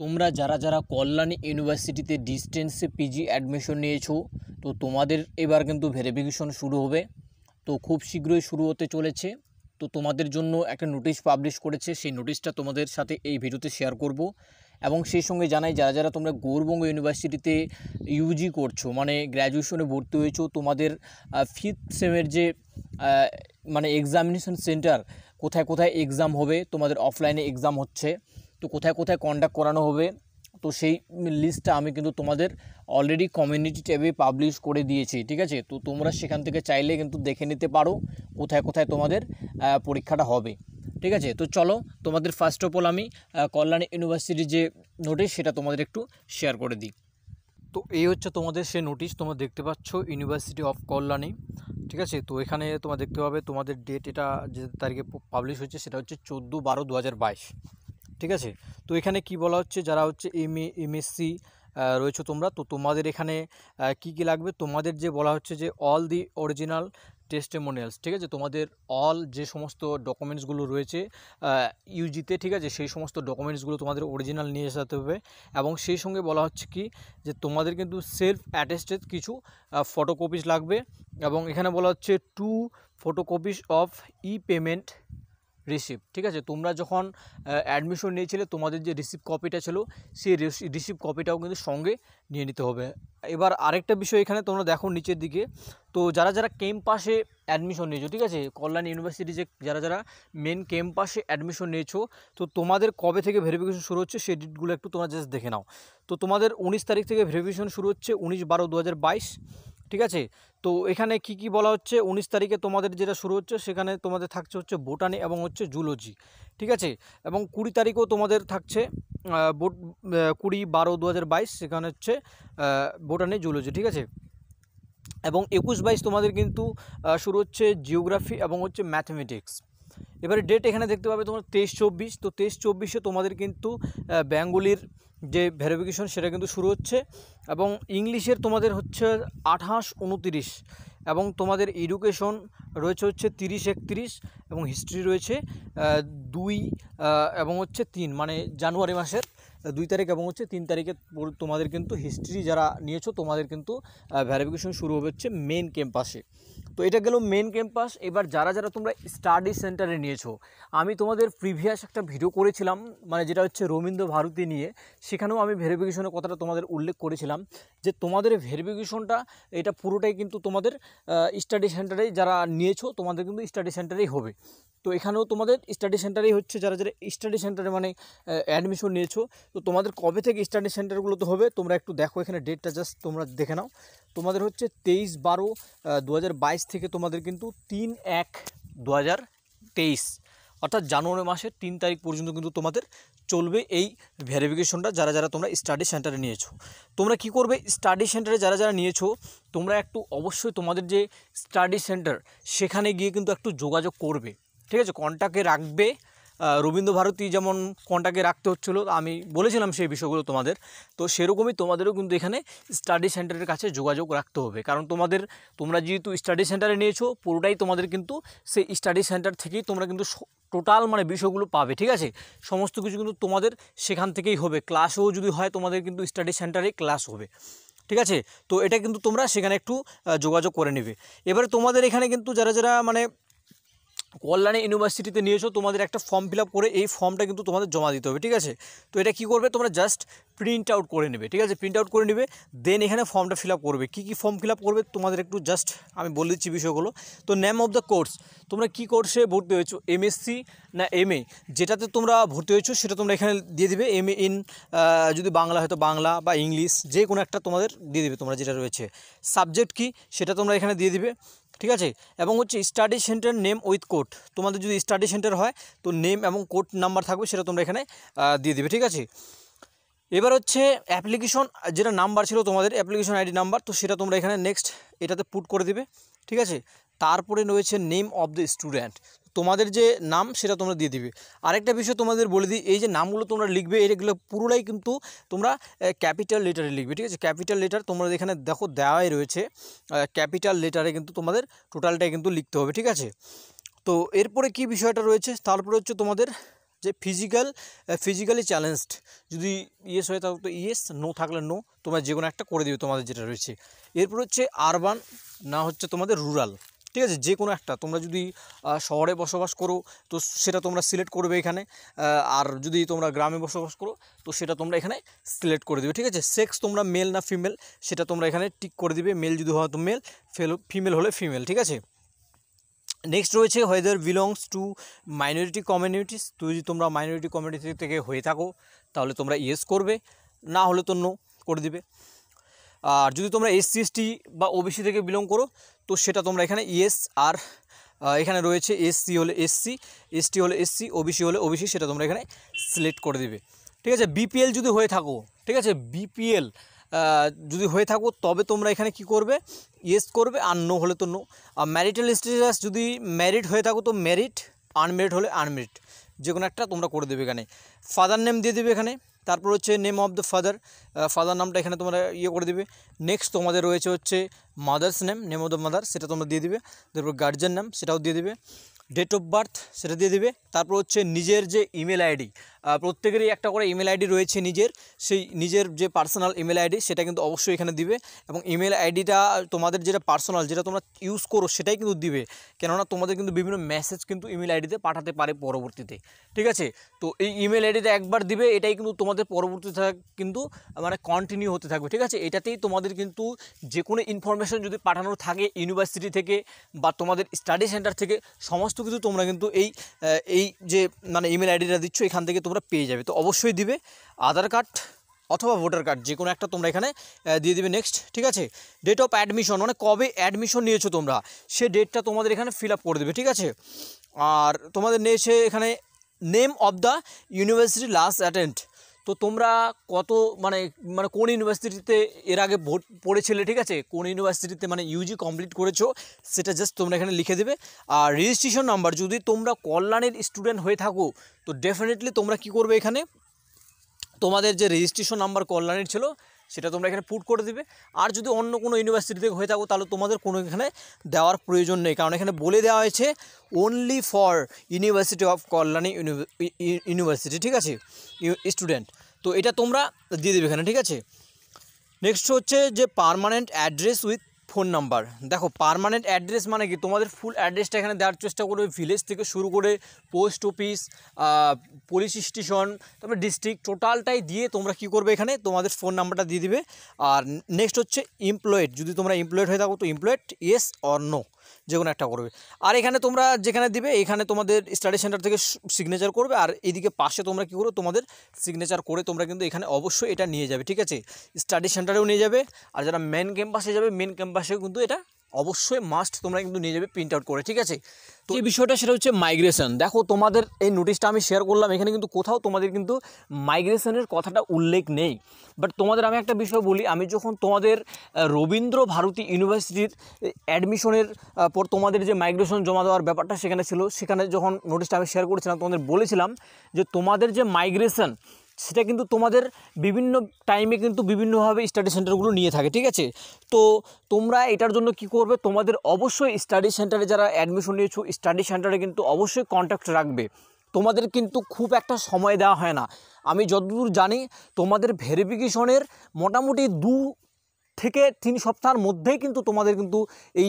তোমরা যারা যারা কল্যাণী ইউনিভার্সিটিতে ডিস্টেন্সে পিজি অ্যাডমিশন নিয়েছো তো তোমাদের এবার কিন্তু ভেরিফিকেশন শুরু হবে তো খুব শীঘ্রই শুরু হতে চলেছে তো তোমাদের জন্য একটা নোটিশ পাবলিশ করেছে সেই নোটিশটা তোমাদের সাথে এই ভিডিওতে শেয়ার করব এবং সেই সঙ্গে জানাই যারা যারা তোমরা গৌরবঙ্গ ইউনিভার্সিটিতে ইউজি করছো মানে গ্র্যাজুয়েশনে ভর্তি হয়েছো তোমাদের ফিফথ সেমের যে মানে এক্সামিনেশন সেন্টার কোথায় কোথায় এক্সাম হবে তোমাদের অফলাইনে এক্সাম হচ্ছে তো কোথায় কোথায় কন্ডাক্ট করানো হবে তো সেই লিস্টটা আমি কিন্তু তোমাদের অলরেডি কমিউনিটি ট্যাবে পাবলিশ করে দিয়েছি ঠিক আছে তো তোমরা সেখান থেকে চাইলে কিন্তু দেখে নিতে পারো কোথায় কোথায় তোমাদের পরীক্ষাটা হবে ঠিক আছে তো চলো তোমাদের ফার্স্ট অফ অল আমি কল্যাণী ইউনিভার্সিটির যে নোটিশ সেটা তোমাদের একটু শেয়ার করে দিই তো এই হচ্ছে তোমাদের সে নোটিশ তোমরা দেখতে পাচ্ছ ইউনিভার্সিটি অফ কল্যাণী ঠিক আছে তো এখানে তোমার দেখতে পাবে তোমাদের ডেট এটা যে তারিখে পাবলিশ হচ্ছে সেটা হচ্ছে চোদ্দো বারো দু ঠিক আছে তো এখানে কি বলা হচ্ছে যারা হচ্ছে এম এমএসসি রয়েছে তোমরা তো তোমাদের এখানে কি কি লাগবে তোমাদের যে বলা হচ্ছে যে অল দি অরিজিনাল টেস্টেমোনিয়ালস ঠিক আছে তোমাদের অল যে সমস্ত ডকুমেন্টসগুলো রয়েছে ইউজিতে ঠিক আছে সেই সমস্ত ডকুমেন্টসগুলো তোমাদের অরিজিনাল নিয়ে যেতে হবে এবং সেই সঙ্গে বলা হচ্ছে কি যে তোমাদের কিন্তু সেলফ অ্যাটেস্টেড কিছু ফটোকপিস লাগবে এবং এখানে বলা হচ্ছে two photocopies of e payment receipt ঠিক আছে তোমরা যখন অ্যাডমিশন নিয়েছিলে তোমাদের যে রিসিপ্ট কপিটা ছিল সেই রিসিপ্ট কপিটাও কিন্তু সঙ্গে নিয়ে নিতে হবে এবার আরেকটা বিষয় এখানে তোমরা দেখো নিচের দিকে তো যারা যারা ক্যাম্পাসে অ্যাডমিশন নিয়েছো ঠিক আছে কল্যাণ ইউনিভার্সিটি যে যারা যারা মেন ক্যাম্পাসে অ্যাডমিশন নিয়েছো তো তোমাদের কবে থেকে ভেরিফিকেশন শুরু হচ্ছে সেই ডেটগুলো একটু তোমরা জাস্ট দেখে নাও তো তোমাদের উনিশ তারিখ থেকে ভেরিফিকেশন শুরু হচ্ছে উনিশ বারো দু ঠিক আছে তো এখানে কি কি বলা হচ্ছে উনিশ তারিখে তোমাদের যেটা শুরু হচ্ছে সেখানে তোমাদের থাকছে হচ্ছে বোটানি এবং হচ্ছে জুলজি ঠিক আছে এবং কুড়ি তারিখেও তোমাদের থাকছে বোট কুড়ি বারো দু সেখানে হচ্ছে বোটানি জুলজি ঠিক আছে এবং একুশ বাইশ তোমাদের কিন্তু শুরু হচ্ছে জিওগ্রাফি এবং হচ্ছে ম্যাথমেটিক্স এবারে ডেট এখানে দেখতে পাবে তোমার তেইশ চব্বিশ তো তেইশ চব্বিশে তোমাদের কিন্তু ব্যাঙ্গুলির যে ভেরিফিকেশন সেটা কিন্তু শুরু হচ্ছে এবং ইংলিশের তোমাদের হচ্ছে আঠাশ উনতিরিশ এবং তোমাদের এডুকেশন রয়েছে হচ্ছে তিরিশ একত্রিশ এবং হিস্ট্রি রয়েছে দুই এবং হচ্ছে তিন মানে জানুয়ারি মাসের দুই তারিখ এবং হচ্ছে তিন তারিখে তোমাদের কিন্তু হিস্ট্রি যারা নিয়েছো তোমাদের কিন্তু ভ্যারিফিকেশন শুরু হবে হচ্ছে মেন ক্যাম্পাসে তো এটা গেল মেন ক্যাম্পাস এবার যারা যারা তোমরা স্টাডি সেন্টারে নিয়েছো আমি তোমাদের প্রিভিয়াস একটা ভিডিও করেছিলাম মানে যেটা হচ্ছে রবীন্দ্র ভারতী নিয়ে সেখানেও আমি ভেরিফিকেশনের কথাটা তোমাদের উল্লেখ করেছিলাম যে তোমাদের ভেরিফিকেশনটা এটা পুরোটাই কিন্তু তোমাদের স্টাডি সেন্টারে যারা নিয়েছো তোমাদের কিন্তু স্টাডি সেন্টারেই হবে তো এখানেও তোমাদের স্টাডি সেন্টারেই হচ্ছে যারা যারা স্টাডি সেন্টারে মানে অ্যাডমিশন নিয়েছো তো তোমাদের কবে থেকে স্টাডি সেন্টারগুলোতে হবে তোমরা একটু দেখো এখানে ডেটটা জাস্ট তোমরা দেখে নাও তোমাদের হচ্ছে তেইশ বারো দু থেকে তোমাদের কিন্তু তিন এক দু অর্থাৎ জানুয়ারি মাসের তিন তারিখ পর্যন্ত কিন্তু তোমাদের চলবে এই ভেরিফিকেশনটা যারা যারা তোমরা স্টাডি সেন্টারে নিয়েছো তোমরা কি করবে স্টাডি সেন্টারে যারা যারা নিয়েছো তোমরা একটু অবশ্যই তোমাদের যে স্টাডি সেন্টার সেখানে গিয়ে কিন্তু একটু যোগাযোগ করবে ঠিক আছে কন্ট্যাক্টে রাখবে রবীন্দ্রভারতী যেমন কোনটাকে রাখতে হচ্ছিলো আমি বলেছিলাম সেই বিষয়গুলো তোমাদের তো সেরকমই তোমাদেরও কিন্তু এখানে স্টাডি সেন্টারের কাছে যোগাযোগ রাখতে হবে কারণ তোমাদের তোমরা যেহেতু স্টাডি সেন্টারে নিয়েছো পুরোটাই তোমাদের কিন্তু সেই স্টাডি সেন্টার থেকেই তোমরা কিন্তু টোটাল মানে বিষয়গুলো পাবে ঠিক আছে সমস্ত কিছু কিন্তু তোমাদের সেখান থেকেই হবে ক্লাসও যদি হয় তোমাদের কিন্তু স্টাডি সেন্টারে ক্লাস হবে ঠিক আছে তো এটা কিন্তু তোমরা সেখানে একটু যোগাযোগ করে নেবে এবারে তোমাদের এখানে কিন্তু যারা যারা মানে কল্যাণী ইউনিভার্সিটিতে নিয়েছো তোমাদের একটা ফর্ম ফিল করে এই ফর্মটা কিন্তু তোমাদের জমা দিতে হবে ঠিক আছে তো এটা কি করবে তোমরা জাস্ট প্রিন্ট আউট করে নেবে ঠিক আছে প্রিন্ট আউট করে নেবে দেন এখানে ফর্মটা ফিল করবে কি কি ফর্ম ফিল করবে তোমাদের একটু জাস্ট আমি বলে দিচ্ছি বিষয়গুলো তো নেম অফ দ্য কোর্স তোমরা কি কোর্সে ভর্তি হয়েছো এমএসসি না এম যেটাতে তোমরা ভর্তি হয়েছো সেটা তোমরা এখানে দিয়ে দিবে এম ইন যদি বাংলা হয়তো বাংলা বা ইংলিশ যে কোনো একটা তোমাদের দিয়ে দিবে তোমরা যেটা রয়েছে সাবজেক্ট কি সেটা তোমরা এখানে দিয়ে দিবে ঠিক আছে এবং হচ্ছে study centre name with code তোমাদের যদি স্টাডি সেন্টার হয় তো নেম এবং কোড নাম্বার থাকবে সেটা তোমরা এখানে দিয়ে দিবে ঠিক আছে এবার হচ্ছে অ্যাপ্লিকেশন যেটা নাম্বার ছিল তোমাদের অ্যাপ্লিকেশন আইডি নাম্বার তো সেটা তোমরা এখানে নেক্সট এটাতে পুট করে দিবে ঠিক আছে তারপরে রয়েছে নেম অফ দ্য স্টুডেন্ট তোমাদের যে নাম সেটা তোমরা দিয়ে দিবে আরেকটা বিষয় তোমাদের বলে দিই এই যে নামগুলো তোমরা লিখবে এগুলো পুরোটাই কিন্তু তোমরা ক্যাপিটাল লেটারে লিখবে ঠিক আছে ক্যাপিটাল লেটার তোমরা এখানে দেখো দেওয়াই রয়েছে ক্যাপিটাল লেটারে কিন্তু তোমাদের টোটালটাই কিন্তু লিখতে হবে ঠিক আছে তো এরপরে কি বিষয়টা রয়েছে তারপরে হচ্ছে তোমাদের যে ফিজিক্যাল ফিজিক্যালি চ্যালেঞ্জড যদি ইয়েস হয়ে থাকতো ইয়েস নো থাকলে নো তোমরা যে কোনো একটা করে দিবে তোমাদের যেটা রয়েছে এরপর হচ্ছে আরবান না হচ্ছে তোমাদের রুরাল ঠিক আছে যে কোনো একটা তোমরা যদি শহরে বসবাস করো তো সেটা তোমরা সিলেক্ট করবে এখানে আর যদি তোমরা গ্রামে বসবাস করো তো সেটা তোমরা এখানে সিলেক্ট করে দেবে ঠিক আছে সেক্স তোমরা মেল না ফিমেল সেটা তোমরা এখানে টিক করে দিবে মেল যদি হয় তো মেল ফেল ফিমেল হলে ফিমেল ঠিক আছে নেক্সট রয়েছে whether belongs to minority communities যদি তোমরা মাইনরিটি কমিউনিটি থেকে হয়ে থাকো তাহলে তোমরা ইয়েস করবে না হলে তো নো করে দিবে আর যদি তোমরা এস সি বা ওবিসি থেকে বিলং করো তো সেটা তোমরা এখানে ইএস e আর এখানে রয়েছে এসসি হলে এসসি এসটি হলে এসসি ওবিসি হলে ওবিসি সেটা তোমরা এখানে সিলেক্ট করে দেবে ঠিক আছে বিপিএল যদি হয়ে থাকো ঠিক আছে বিপিএল যদি হয়ে থাকো তবে তোমরা এখানে কি করবে ইয়েস করবে আর নো হলে তো নো আর ম্যারিটাল স্ট্যাটাস যদি ম্যারিড হয়ে থাকো তো ম্যারিড আনমেরিড হলে আনমেরিড যে কোনো একটা তোমরা করে দেবে এখানে ফাদার নেম দিয়ে দেবে এখানে তারপর হচ্ছে name of the father father নামটা এখানে তোমরা ইয়ে করে দিবে নেক্সট তোমাদের রয়েছে হচ্ছে mother's name name of the mother সেটা তোমরা দিয়ে দিবে তারপর গার্জেন নাম সেটাও দিয়ে দিবে ডেট অফ বার্থ সেটা দিয়ে দিবে তারপর হচ্ছে নিজের যে ইমেল আইডি প্রত্যেকেরই একটা করে ইমেল আইডি রয়েছে নিজের সেই নিজের যে পার্সোনাল ইমেল আইডি সেটা কিন্তু অবশ্যই এখানে দিবে এবং ইমেল আইডিটা তোমাদের যেটা পার্সোনাল যেটা তোমরা ইউজ করো সেটাই কিন্তু দিবে কেননা তোমাদের কিন্তু বিভিন্ন মেসেজ কিন্তু ইমেল আইডিতে পাঠাতে পারে পরবর্তীতে ঠিক আছে তো এই ইমেল আইডিটা একবার দিবে এটাই কিন্তু তোমাদের পরবর্তীতে কিন্তু মানে কন্টিনিউ হতে থাকবে ঠিক আছে এটাতেই তোমাদের কিন্তু যে কোনো ইনফরমেশন যদি পাঠানোর থাকে ইউনিভার্সিটি থেকে বা তোমাদের স্টাডি সেন্টার থেকে সমস্ত কিছু তোমরা কিন্তু এই এই যে মানে ইমেল আইডিটা দিচ্ছ এখান থেকে তোমরা পেয়ে যাবে তো অবশ্যই দিবে আধার কার্ড অথবা ভোটার কার্ড যে কোনো একটা তোমরা এখানে দিয়ে দিবে নেক্সট ঠিক আছে ডেট অফ অ্যাডমিশন মানে কবে অ্যাডমিশন নিয়েছো তোমরা সে ডেটটা তোমাদের এখানে ফিল করে দেবে ঠিক আছে আর তোমাদের নিয়েছে এখানে name of the university last attend তো তোমরা কত মানে মানে কোন ইউনিভার্সিটিতে এর আগে ভোট পড়েছিলে ঠিক আছে কোন ইউনিভার্সিটিতে মানে ইউজি কমপ্লিট করেছো সেটা জাস্ট তোমরা এখানে লিখে দেবে আর রেজিস্ট্রেশন নাম্বার যদি তোমরা কল্যাণের স্টুডেন্ট হয়ে থাকো তো ডেফিনেটলি তোমরা কি করবে এখানে তোমাদের যে রেজিস্ট্রেশন নাম্বার কল্যাণের ছিল সেটা তোমরা এখানে পুট করে দিবে আর যদি অন্য কোনো ইউনিভার্সিটি থেকে হয়ে থাকো তাহলে তোমাদের কোনো এখানে দেওয়ার প্রয়োজন নেই কারণ এখানে বলে দেওয়া হয়েছে only for university of Kalyani university ঠিক আছে স্টুডেন্ট তো এটা তোমরা দিয়ে দেবে এখানে ঠিক আছে নেক্সট হচ্ছে যে permanent address with phone number দেখো পারমানেন্ট অ্যাড্রেস মানে কি তোমাদের ফুল অ্যাড্রেসটা এখানে দেওয়ার চেষ্টা করবে ভিলেজ থেকে শুরু করে পোস্ট অফিস পুলিশ স্টেশন তারপরে ডিস্ট্রিক্ট টোটালটাই দিয়ে তোমরা কি করবে এখানে তোমাদের ফোন নাম্বারটা দিয়ে দিবে আর নেক্সট হচ্ছে এমপ্লয়েড যদি তোমরা এমপ্লয়েড হয়ে থাকো তো এমপ্লয়েড ইয়েস অর নো যে কোনো একটা করবে আর এখানে তোমরা যেখানে দিবে এখানে তোমাদের স্টাডি সেন্টার থেকে সিগনেচার করবে আর এদিকে পাশে তোমরা কী করো তোমাদের সিগনেচার করে তোমরা কিন্তু এখানে অবশ্যই এটা নিয়ে যাবে ঠিক আছে স্টাডি সেন্টারেও নিয়ে যাবে আর যারা মেন ক্যাম্পাসে যাবে মেন ক্যাম্পাসেও কিন্তু এটা অবশ্যই মাস্ট তোমরা কিন্তু নিয়ে যাবে প্রিন্ট আউট করে ঠিক আছে তো এই বিষয়টা সেটা হচ্ছে মাইগ্রেশন দেখো তোমাদের এই নোটিশটা আমি শেয়ার করলাম এখানে কিন্তু কোথাও তোমাদের কিন্তু মাইগ্রেশনের কথাটা উল্লেখ নেই বাট তোমাদের আমি একটা বিষয় বলি আমি যখন তোমাদের রবীন্দ্র ভারতী ইউনিভার্সিটির অ্যাডমিশনের পর তোমাদের যে মাইগ্রেশন জমা দেওয়ার ব্যাপারটা সেখানে ছিল সেখানে যখন নোটিশটা আমি শেয়ার করেছিলাম তোমাদের বলেছিলাম যে তোমাদের যে মাইগ্রেশন সেটা কিন্তু তোমাদের বিভিন্ন টাইমে কিন্তু বিভিন্নভাবে স্টাডি সেন্টারগুলো নিয়ে থাকে ঠিক আছে তো তোমরা এটার জন্য কি করবে তোমাদের অবশ্যই স্টাডি সেন্টারে যারা অ্যাডমিশন নিয়েছো স্টাডি সেন্টারে কিন্তু অবশ্যই কন্ট্যাক্ট রাখবে তোমাদের কিন্তু খুব একটা সময় দেওয়া হয় না আমি যতদূর জানি তোমাদের ভেরিফিকেশনের মোটামুটি দু থেকে তিন সপ্তাহের মধ্যেই কিন্তু তোমাদের কিন্তু এই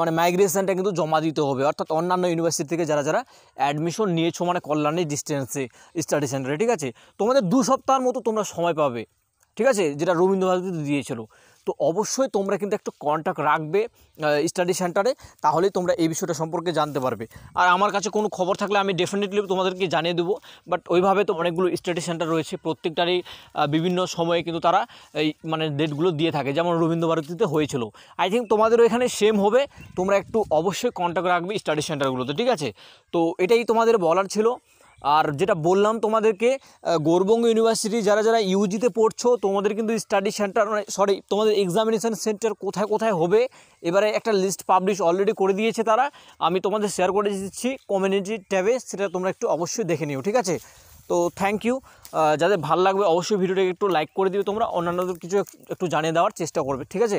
মানে মাইগ্রেশনটা কিন্তু জমা দিতে হবে অর্থাৎ অন্যান্য ইউনিভার্সিটি থেকে যারা যারা অ্যাডমিশন নিয়েছো মানে কল্যাণী ডিস্টেন্সে স্টাডি সেন্টারে ঠিক আছে তোমাদের দু সপ্তাহের মতো তোমরা সময় পাবে ঠিক আছে যেটা রবীন্দ্রভারতীতে দিয়েছিল তো অবশ্যই তোমরা কিন্তু একটু কন্ট্যাক্ট রাখবে স্টাডি সেন্টারে তাহলে তোমরা এই বিষয়টা সম্পর্কে জানতে পারবে আর আমার কাছে কোনো খবর থাকলে আমি ডেফিনেটলি তোমাদেরকে জানিয়ে দেবো বাট ওইভাবে তো অনেকগুলো স্টাডি সেন্টার রয়েছে প্রত্যেকটারই বিভিন্ন সময়ে কিন্তু তারা এই মানে ডেটগুলো দিয়ে থাকে যেমন রবীন্দ্রভারতীতে হয়েছিল আই থিঙ্ক তোমাদের এখানে সেম হবে তোমরা একটু অবশ্যই কন্ট্যাক্ট রাখবে স্টাডি সেন্টারগুলোতে ঠিক আছে তো এটাই তোমাদের বলার ছিল আর যেটা বললাম তোমাদেরকে গৌরবঙ্গ ইউনিভার্সিটি যারা যারা ইউজিতে পড়ছো তোমাদের কিন্তু স্টাডি সেন্টার মানে সরি তোমাদের এক্সামিনেশান সেন্টার কোথায় কোথায় হবে এবারে একটা লিস্ট পাবলিশ অলরেডি করে দিয়েছে তারা আমি তোমাদের শেয়ার করে দিচ্ছি কমিউনিটি ট্যাবে সেটা তোমরা একটু অবশ্যই দেখে নিও ঠিক আছে তো থ্যাংক ইউ যাদের ভালো লাগবে অবশ্যই ভিডিওটাকে একটু লাইক করে দিবে তোমরা অন্যান্য কিছু একটু জানিয়ে দেওয়ার চেষ্টা করবে ঠিক আছে